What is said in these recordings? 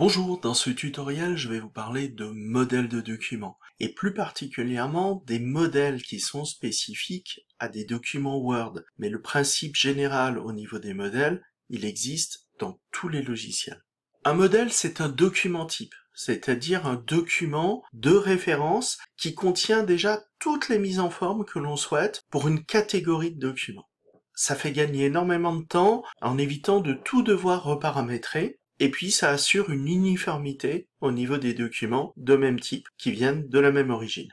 Bonjour, dans ce tutoriel, je vais vous parler de modèles de documents, et plus particulièrement des modèles qui sont spécifiques à des documents Word. Mais le principe général au niveau des modèles, il existe dans tous les logiciels. Un modèle, c'est un document type, c'est-à-dire un document de référence qui contient déjà toutes les mises en forme que l'on souhaite pour une catégorie de documents. Ça fait gagner énormément de temps en évitant de tout devoir reparamétrer et puis ça assure une uniformité au niveau des documents de même type qui viennent de la même origine.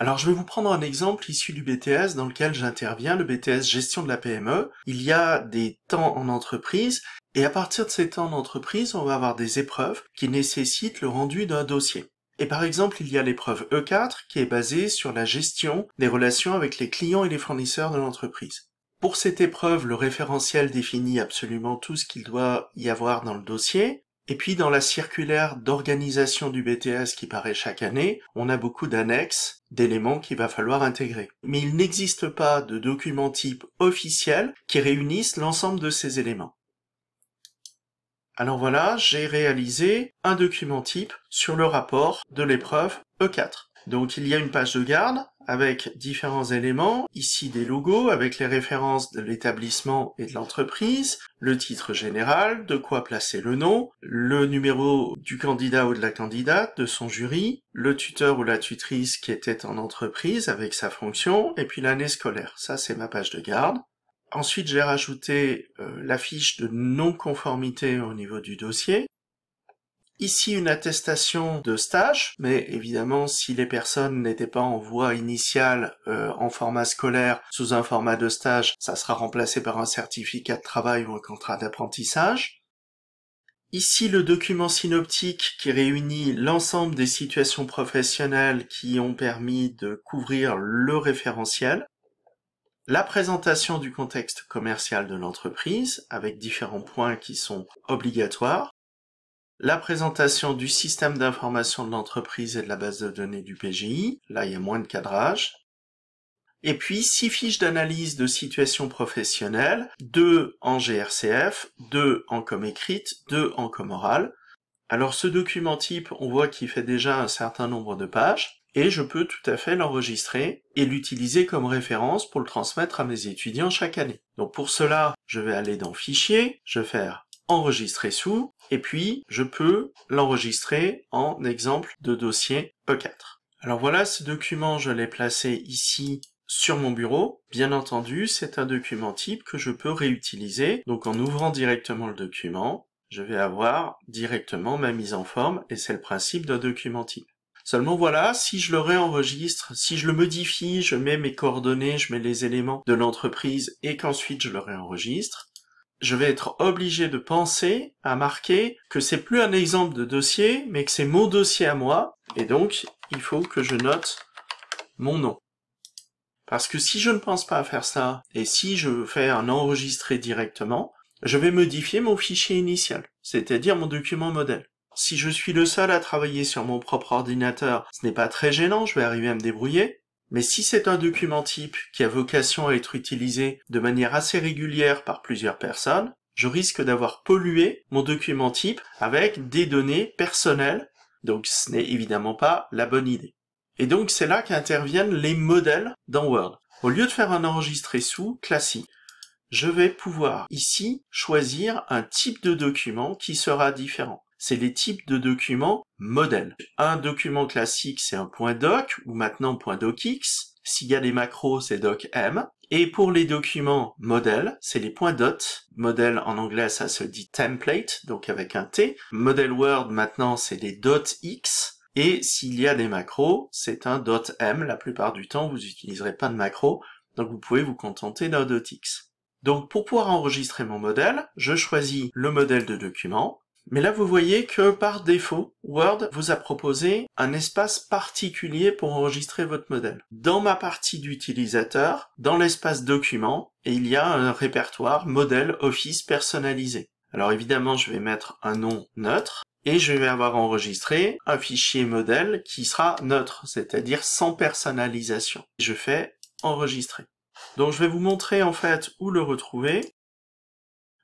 Alors je vais vous prendre un exemple issu du BTS dans lequel j'interviens, le BTS gestion de la PME. Il y a des temps en entreprise et à partir de ces temps en entreprise, on va avoir des épreuves qui nécessitent le rendu d'un dossier. Et par exemple, il y a l'épreuve E4 qui est basée sur la gestion des relations avec les clients et les fournisseurs de l'entreprise. Pour cette épreuve, le référentiel définit absolument tout ce qu'il doit y avoir dans le dossier. Et puis dans la circulaire d'organisation du BTS qui paraît chaque année, on a beaucoup d'annexes, d'éléments qu'il va falloir intégrer. Mais il n'existe pas de document type officiel qui réunisse l'ensemble de ces éléments. Alors voilà, j'ai réalisé un document type sur le rapport de l'épreuve E4. Donc il y a une page de garde, avec différents éléments, ici des logos avec les références de l'établissement et de l'entreprise, le titre général, de quoi placer le nom, le numéro du candidat ou de la candidate, de son jury, le tuteur ou la tutrice qui était en entreprise avec sa fonction, et puis l'année scolaire. Ça, c'est ma page de garde. Ensuite, j'ai rajouté euh, l'affiche de non-conformité au niveau du dossier, Ici, une attestation de stage, mais évidemment, si les personnes n'étaient pas en voie initiale euh, en format scolaire sous un format de stage, ça sera remplacé par un certificat de travail ou un contrat d'apprentissage. Ici, le document synoptique qui réunit l'ensemble des situations professionnelles qui ont permis de couvrir le référentiel. La présentation du contexte commercial de l'entreprise avec différents points qui sont obligatoires la présentation du système d'information de l'entreprise et de la base de données du PGI, là il y a moins de cadrage, et puis six fiches d'analyse de situation professionnelle, deux en GRCF, deux en comme écrite, deux en comme orale. Alors ce document type, on voit qu'il fait déjà un certain nombre de pages, et je peux tout à fait l'enregistrer et l'utiliser comme référence pour le transmettre à mes étudiants chaque année. Donc pour cela, je vais aller dans Fichier, je vais faire enregistrer sous, et puis je peux l'enregistrer en exemple de dossier E4. Alors voilà, ce document, je l'ai placé ici sur mon bureau. Bien entendu, c'est un document type que je peux réutiliser. Donc en ouvrant directement le document, je vais avoir directement ma mise en forme, et c'est le principe d'un document type. Seulement voilà, si je le réenregistre, si je le modifie, je mets mes coordonnées, je mets les éléments de l'entreprise et qu'ensuite je le réenregistre, je vais être obligé de penser à marquer que c'est plus un exemple de dossier, mais que c'est mon dossier à moi, et donc il faut que je note mon nom. Parce que si je ne pense pas à faire ça, et si je faire un enregistré directement, je vais modifier mon fichier initial, c'est-à-dire mon document modèle. Si je suis le seul à travailler sur mon propre ordinateur, ce n'est pas très gênant, je vais arriver à me débrouiller, mais si c'est un document type qui a vocation à être utilisé de manière assez régulière par plusieurs personnes, je risque d'avoir pollué mon document type avec des données personnelles, donc ce n'est évidemment pas la bonne idée. Et donc c'est là qu'interviennent les modèles dans Word. Au lieu de faire un enregistré sous classique, je vais pouvoir ici choisir un type de document qui sera différent c'est les types de documents modèles. Un document classique, c'est un point .doc ou maintenant .docx. S'il y a des macros, c'est docm. Et pour les documents modèles, c'est les points .dot. Modèle en anglais, ça se dit template, donc avec un T. Model Word, maintenant, c'est des .x. Et s'il y a des macros, c'est un .m. La plupart du temps, vous n'utiliserez pas de macro, donc vous pouvez vous contenter d'un .x. Donc pour pouvoir enregistrer mon modèle, je choisis le modèle de document, mais là, vous voyez que par défaut, Word vous a proposé un espace particulier pour enregistrer votre modèle. Dans ma partie d'utilisateur, dans l'espace document, il y a un répertoire modèle office personnalisé. Alors évidemment, je vais mettre un nom neutre et je vais avoir enregistré un fichier modèle qui sera neutre, c'est-à-dire sans personnalisation. Je fais enregistrer. Donc je vais vous montrer en fait où le retrouver.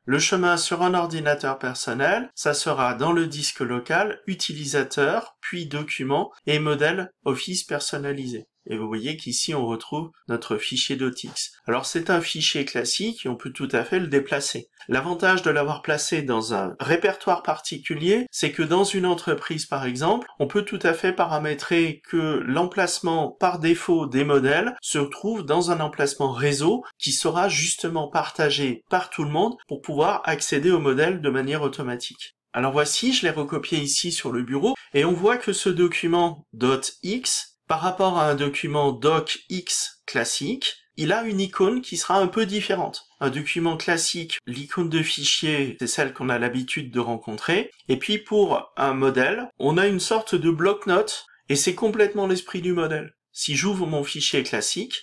Le chemin sur un ordinateur personnel, ça sera dans le disque local utilisateur, puis document et modèle Office personnalisé. Et vous voyez qu'ici, on retrouve notre fichier d'Otix. Alors, c'est un fichier classique et on peut tout à fait le déplacer. L'avantage de l'avoir placé dans un répertoire particulier, c'est que dans une entreprise, par exemple, on peut tout à fait paramétrer que l'emplacement par défaut des modèles se trouve dans un emplacement réseau qui sera justement partagé par tout le monde pour pouvoir accéder au modèle de manière automatique. Alors voici, je l'ai recopié ici sur le bureau, et on voit que ce document .x par rapport à un document docx classique, il a une icône qui sera un peu différente. Un document classique, l'icône de fichier, c'est celle qu'on a l'habitude de rencontrer. Et puis pour un modèle, on a une sorte de bloc-notes, et c'est complètement l'esprit du modèle. Si j'ouvre mon fichier classique,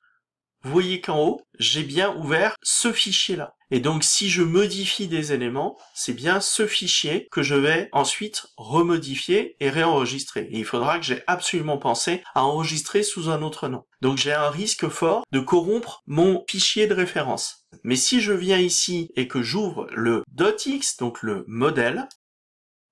vous voyez qu'en haut, j'ai bien ouvert ce fichier-là. Et donc, si je modifie des éléments, c'est bien ce fichier que je vais ensuite remodifier et réenregistrer. Et il faudra que j'aie absolument pensé à enregistrer sous un autre nom. Donc, j'ai un risque fort de corrompre mon fichier de référence. Mais si je viens ici et que j'ouvre le .x, donc le modèle,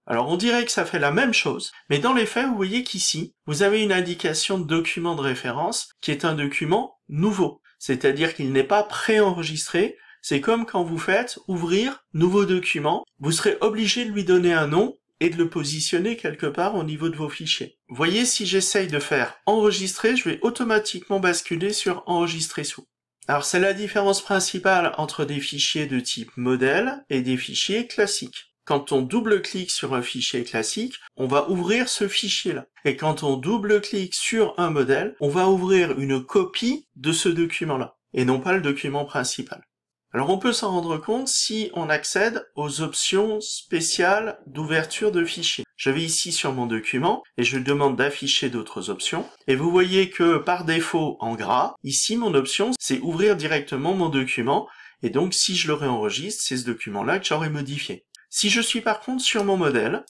alors on dirait que ça fait la même chose, mais dans les faits, vous voyez qu'ici, vous avez une indication de document de référence qui est un document nouveau, c'est-à-dire qu'il n'est pas préenregistré c'est comme quand vous faites ouvrir nouveau document, vous serez obligé de lui donner un nom et de le positionner quelque part au niveau de vos fichiers. Voyez si j'essaye de faire enregistrer, je vais automatiquement basculer sur enregistrer sous. Alors c'est la différence principale entre des fichiers de type modèle et des fichiers classiques. Quand on double-clique sur un fichier classique, on va ouvrir ce fichier-là. Et quand on double-clique sur un modèle, on va ouvrir une copie de ce document-là, et non pas le document principal. Alors on peut s'en rendre compte si on accède aux options spéciales d'ouverture de fichiers. Je vais ici sur mon document et je demande d'afficher d'autres options. Et vous voyez que par défaut en gras, ici mon option c'est ouvrir directement mon document. Et donc si je le réenregistre, c'est ce document-là que j'aurais modifié. Si je suis par contre sur mon modèle,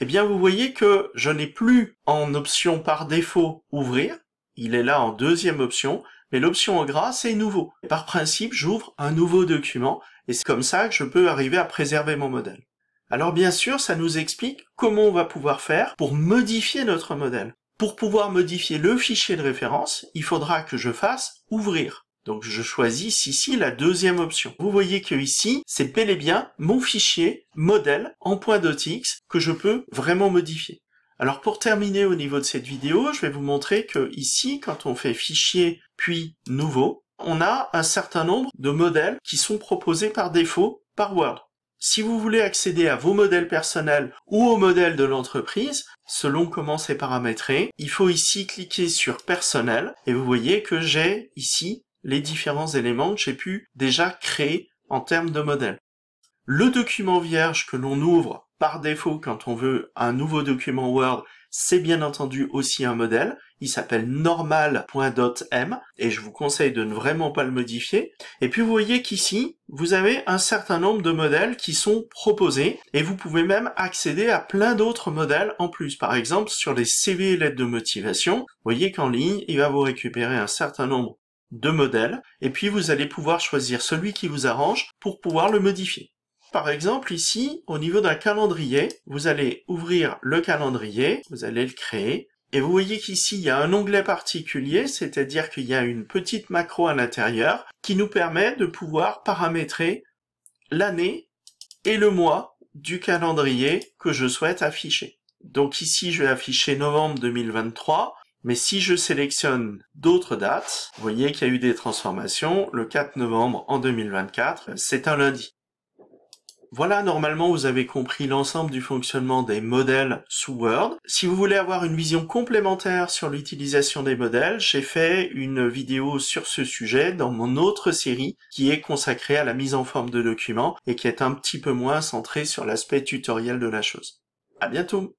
eh bien vous voyez que je n'ai plus en option par défaut ouvrir, il est là en deuxième option, mais l'option en gras, c'est nouveau. Et par principe, j'ouvre un nouveau document et c'est comme ça que je peux arriver à préserver mon modèle. Alors bien sûr, ça nous explique comment on va pouvoir faire pour modifier notre modèle. Pour pouvoir modifier le fichier de référence, il faudra que je fasse ouvrir. Donc je choisis ici la deuxième option. Vous voyez que ici, c'est bel et bien mon fichier modèle en point .dotx que je peux vraiment modifier. Alors pour terminer au niveau de cette vidéo, je vais vous montrer que ici, quand on fait fichier puis nouveau, on a un certain nombre de modèles qui sont proposés par défaut par Word. Si vous voulez accéder à vos modèles personnels ou aux modèles de l'entreprise, selon comment c'est paramétré, il faut ici cliquer sur personnel et vous voyez que j'ai ici les différents éléments que j'ai pu déjà créer en termes de modèles. Le document vierge que l'on ouvre par défaut, quand on veut un nouveau document Word, c'est bien entendu aussi un modèle. Il s'appelle normal..m et je vous conseille de ne vraiment pas le modifier. Et puis vous voyez qu'ici, vous avez un certain nombre de modèles qui sont proposés et vous pouvez même accéder à plein d'autres modèles en plus. Par exemple, sur les CV et lettres de motivation, vous voyez qu'en ligne, il va vous récupérer un certain nombre de modèles et puis vous allez pouvoir choisir celui qui vous arrange pour pouvoir le modifier. Par exemple, ici, au niveau d'un calendrier, vous allez ouvrir le calendrier, vous allez le créer, et vous voyez qu'ici, il y a un onglet particulier, c'est-à-dire qu'il y a une petite macro à l'intérieur qui nous permet de pouvoir paramétrer l'année et le mois du calendrier que je souhaite afficher. Donc ici, je vais afficher novembre 2023. Mais si je sélectionne d'autres dates, vous voyez qu'il y a eu des transformations. Le 4 novembre en 2024, c'est un lundi. Voilà, normalement, vous avez compris l'ensemble du fonctionnement des modèles sous Word. Si vous voulez avoir une vision complémentaire sur l'utilisation des modèles, j'ai fait une vidéo sur ce sujet dans mon autre série qui est consacrée à la mise en forme de documents et qui est un petit peu moins centrée sur l'aspect tutoriel de la chose. À bientôt!